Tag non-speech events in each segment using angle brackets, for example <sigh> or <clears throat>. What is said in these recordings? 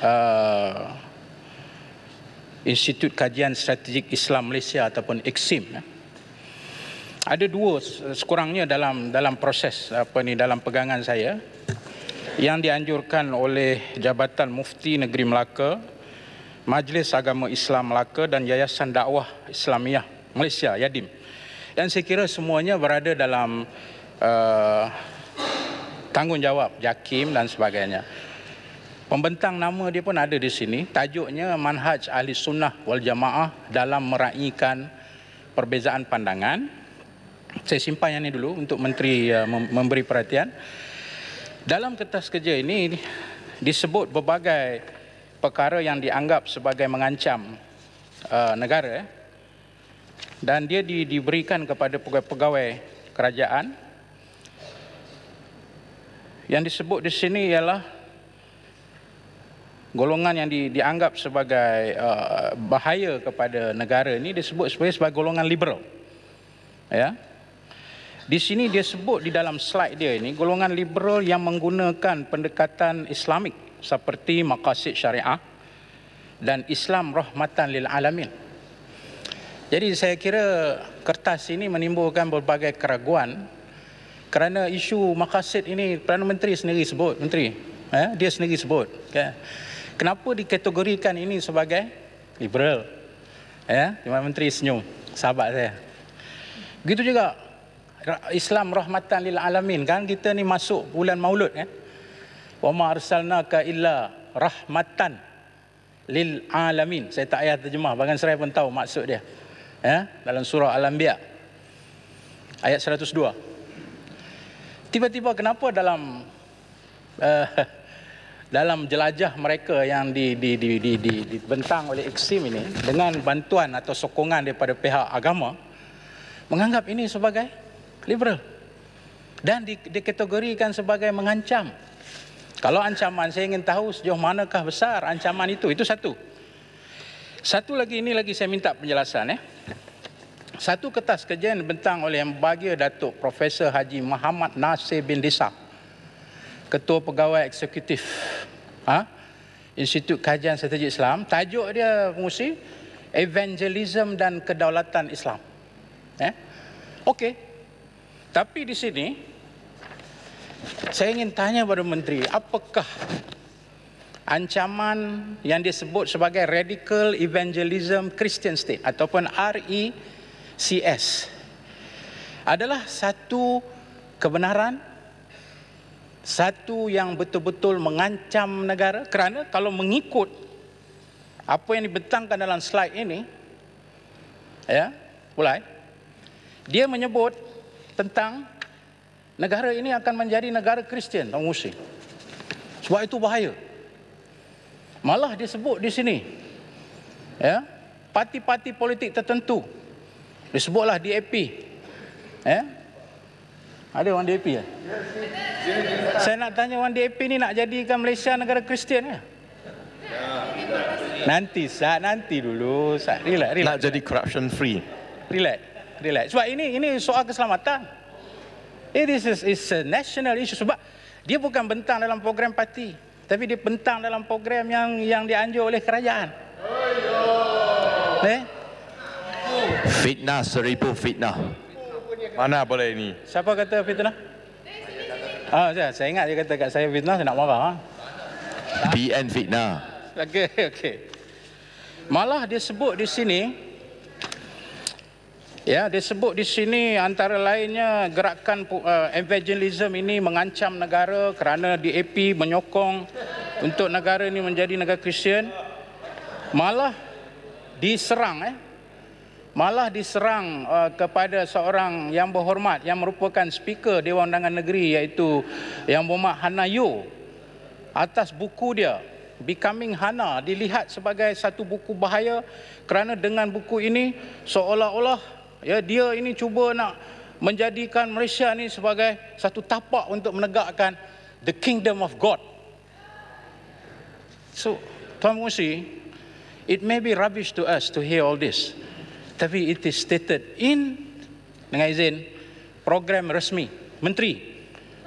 Uh, Institut Kajian Strategik Islam Malaysia ataupun Eksim, eh. Ada dua sekurangnya dalam dalam proses apa ni dalam pegangan saya yang dianjurkan oleh Jabatan Mufti Negeri Melaka, Majlis Agama Islam Melaka dan Yayasan Dakwah Islamiah Malaysia YADIM. Dan saya kira semuanya berada dalam uh, tanggungjawab JAKIM dan sebagainya. Pembentang nama dia pun ada di sini. Tajuknya Manhaj Ahli Sunnah Wal Jamaah dalam meraihkan perbezaan pandangan. Saya simpan yang ini dulu untuk Menteri ya, memberi perhatian. Dalam kertas kerja ini disebut berbagai perkara yang dianggap sebagai mengancam uh, negara eh. dan dia di, diberikan kepada pegawai-pegawai kerajaan. Yang disebut di sini ialah golongan yang di, dianggap sebagai uh, bahaya kepada negara ini disebut sebagai, sebagai golongan liberal. Ya. Di sini dia sebut di dalam slide dia ini golongan liberal yang menggunakan pendekatan Islamik seperti maqasid syariah dan Islam rahmatan lil alamin. Jadi saya kira kertas ini menimbulkan berbagai keraguan kerana isu maqasid ini Perdana Menteri sendiri sebut, Menteri. Ya, dia sendiri sebut. Okay. Ya kenapa dikategorikan ini sebagai liberal? Ya, cuma Menteri senyum, sahabat saya. Begitu juga Islam rahmatan lil alamin kan kita ni masuk bulan Maulud kan. Wa ma arsalnaka illa rahmatan lil alamin. Saya tak ayat terjemah, bagan saya pun tahu maksud dia. Ya, dalam surah Al-Anbiya ayat 102. Tiba-tiba kenapa dalam uh, dalam jelajah mereka yang di, di, di, di, di, dibentang oleh Exim ini dengan bantuan atau sokongan daripada pihak agama menganggap ini sebagai liberal dan dikategorikan sebagai mengancam. Kalau ancaman saya ingin tahu sejauh manakah besar ancaman itu itu satu. Satu lagi ini lagi saya minta penjelasan ya. Satu kertas kerja yang dibentang oleh yang bahagia Datuk Profesor Haji Muhammad Nasir bin Disak Ketua Pegawai Eksekutif ha? Institut Kajian Strategik Islam. Tajuk dia pengusi Evangelism dan Kedaulatan Islam. Eh? Okey. Tapi di sini, saya ingin tanya kepada Menteri, apakah ancaman yang disebut sebagai Radical Evangelism Christian State ataupun RECS adalah satu kebenaran satu yang betul-betul mengancam negara kerana kalau mengikut apa yang dibentangkan dalam slide ini ya mulai eh. dia menyebut tentang negara ini akan menjadi negara Kristian tahun musim sebab itu bahaya malah disebut di sini ya parti-parti politik tertentu disebutlah DAP ya ada orang DAP ya? Saya nak tanya orang DAP ni nak jadikan Malaysia negara Kristian ke? Nanti sah, nanti dulu sah. Relax, relax. Nak jadi corruption free. Relax, relax. Sebab ini ini soal keselamatan. Eh, It is is a national issue sebab dia bukan bentang dalam program parti, tapi dia bentang dalam program yang yang dianjur oleh kerajaan. Fitnah seribu fitnah. Mana pula ini? Siapa kata fitnah? Ah, saya, saya ingat dia kata kat saya fitnah, saya nak marah. Ah. BN fitnah. Okey, <laughs> okey. Malah dia sebut di sini, ya, dia sebut di sini antara lainnya gerakan uh, evangelism ini mengancam negara kerana DAP menyokong untuk negara ini menjadi negara Kristian. Malah diserang, eh, malah diserang uh, kepada seorang yang berhormat yang merupakan speaker Dewan Undangan Negeri iaitu Yang Berhormat Hana Yu atas buku dia Becoming Hana dilihat sebagai satu buku bahaya kerana dengan buku ini seolah-olah ya dia ini cuba nak menjadikan Malaysia ini sebagai satu tapak untuk menegakkan the kingdom of God. So, Tuan Musi, it may be rubbish to us to hear all this. Tapi it is stated in dengan izin program resmi menteri.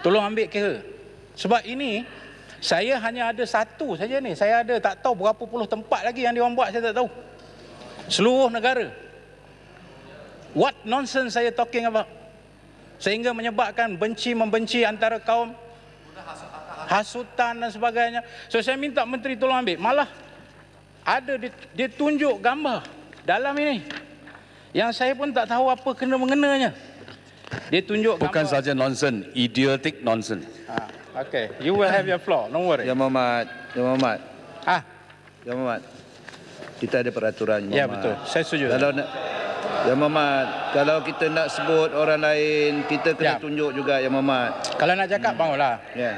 Tolong ambil kira. Sebab ini saya hanya ada satu saja ni. Saya ada tak tahu berapa puluh tempat lagi yang diorang buat saya tak tahu. Seluruh negara. What nonsense saya talking about? Sehingga menyebabkan benci-membenci antara kaum hasutan dan sebagainya. So saya minta menteri tolong ambil. Malah ada dia, dia tunjuk gambar dalam ini yang saya pun tak tahu apa kena mengenanya. Dia tunjuk bukan saja nonsense, idiotic nonsense. Ah, okay, you will have your floor, don't worry. Ya Muhammad, Ya Muhammad. Ah, Ya Muhammad. Kita ada peraturan. Ya betul, saya setuju. Kalau nak, Ya Muhammad, kalau kita nak sebut orang lain, kita kena ya. tunjuk juga Ya Muhammad. Kalau nak cakap, hmm. bangunlah. Ya.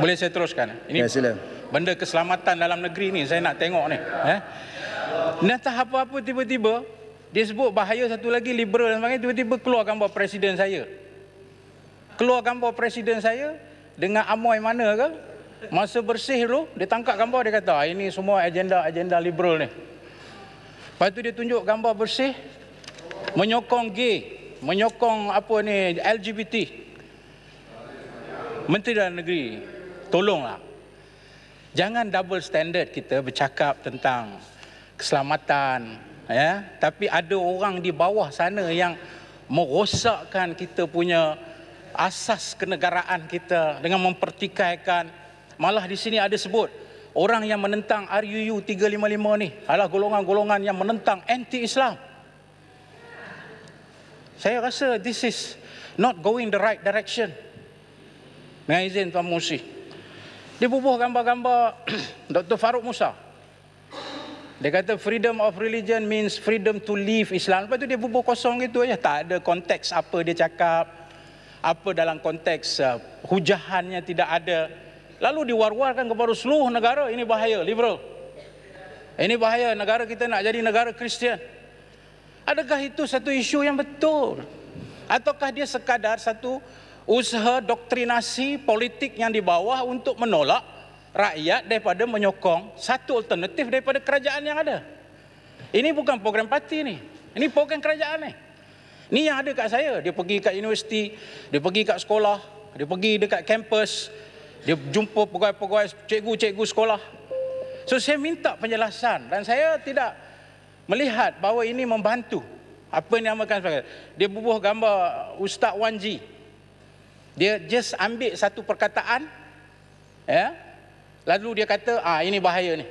Boleh saya teruskan? Ini ya, sila. Benda keselamatan dalam negeri ni saya nak tengok ni. Eh? Nak tahap apa-apa tiba-tiba dia sebut bahaya satu lagi liberal dan sebagainya tiba-tiba keluarkan bawa presiden saya. Keluarkan bawa presiden saya dengan amoi mana ke? Masa bersih tu dia tangkap gambar dia kata ah, ini semua agenda-agenda liberal ni. Lepas tu dia tunjuk gambar bersih menyokong gay, menyokong apa ni LGBT. Menteri dalam negeri, tolonglah. Jangan double standard kita bercakap tentang keselamatan, ya tapi ada orang di bawah sana yang merosakkan kita punya asas kenegaraan kita dengan mempertikaikan malah di sini ada sebut orang yang menentang RUU 355 ni adalah golongan-golongan yang menentang anti Islam saya rasa this is not going the right direction dengan izin Tuan Musi dia bubuh gambar-gambar <clears throat> Dr. Faruk Musa dia kata freedom of religion means freedom to live Islam. Lepas tu dia bubuh kosong gitu aja. Tak ada konteks apa dia cakap. Apa dalam konteks uh, hujahannya tidak ada. Lalu diwar-warkan kepada seluruh negara. Ini bahaya, liberal. Ini bahaya negara kita nak jadi negara Kristian. Adakah itu satu isu yang betul? Ataukah dia sekadar satu usaha doktrinasi politik yang di bawah untuk menolak rakyat daripada menyokong satu alternatif daripada kerajaan yang ada. Ini bukan program parti ni. Ini program kerajaan ni. Ini yang ada kat saya. Dia pergi kat universiti, dia pergi kat sekolah, dia pergi dekat kampus, dia jumpa pegawai-pegawai cikgu-cikgu sekolah. So saya minta penjelasan dan saya tidak melihat bahawa ini membantu. Apa yang dinamakan sebagai. Dia bubuh gambar Ustaz Wanji. Dia just ambil satu perkataan. Ya. Yeah, Lalu dia kata, ah ini bahaya ni.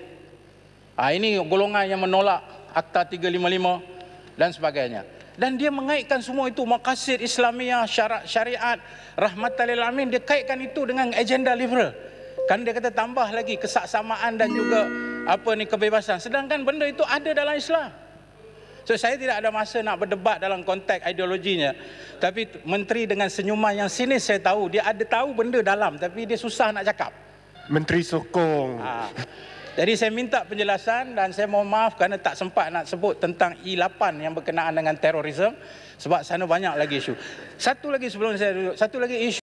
Ah ini golongan yang menolak Akta 355 dan sebagainya. Dan dia mengaitkan semua itu makasid Islamiah, syarat syariat, rahmatan lil alamin, dia kaitkan itu dengan agenda liberal. Kan dia kata tambah lagi kesaksamaan dan juga apa ni kebebasan. Sedangkan benda itu ada dalam Islam. So saya tidak ada masa nak berdebat dalam konteks ideologinya. Tapi menteri dengan senyuman yang sinis saya tahu, dia ada tahu benda dalam tapi dia susah nak cakap. Menteri Sokong. Ha. Jadi saya minta penjelasan dan saya mohon maaf kerana tak sempat nak sebut tentang E8 yang berkenaan dengan terorisme sebab sana banyak lagi isu. Satu lagi sebelum saya duduk, satu lagi isu.